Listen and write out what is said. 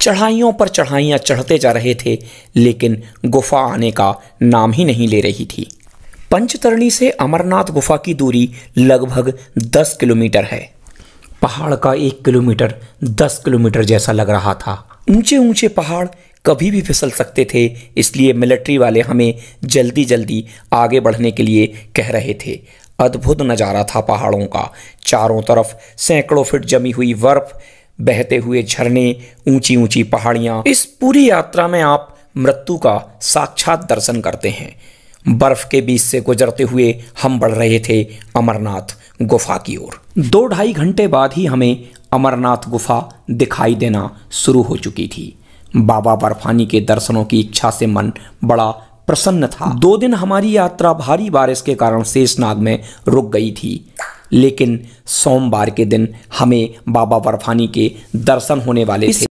चढ़ाइयों पर चढ़ाइयाँ चढ़ते जा रहे थे लेकिन गुफा आने का नाम ही नहीं ले रही थी पंचतरणी से अमरनाथ गुफा की दूरी लगभग दस किलोमीटर है पहाड़ का एक किलोमीटर दस किलोमीटर जैसा लग रहा था ऊंचे ऊंचे पहाड़ कभी भी फिसल सकते थे इसलिए मिलिट्री वाले हमें जल्दी जल्दी आगे बढ़ने के लिए कह रहे थे अद्भुत नज़ारा था पहाड़ों का चारों तरफ सैकड़ों फिट जमी हुई बर्फ़ बहते हुए झरने ऊंची ऊंची पहाड़ियां इस पूरी यात्रा में आप मृत्यु का साक्षात दर्शन करते हैं बर्फ के बीच से गुजरते हुए हम बढ़ रहे थे अमरनाथ गुफा की ओर दो ढाई घंटे बाद ही हमें अमरनाथ गुफा दिखाई देना शुरू हो चुकी थी बाबा बर्फानी के दर्शनों की इच्छा से मन बड़ा प्रसन्न था दो दिन हमारी यात्रा भारी बारिश के कारण शेषनाग में रुक गई थी लेकिन सोमवार के दिन हमें बाबा बर्फानी के दर्शन होने वाले थे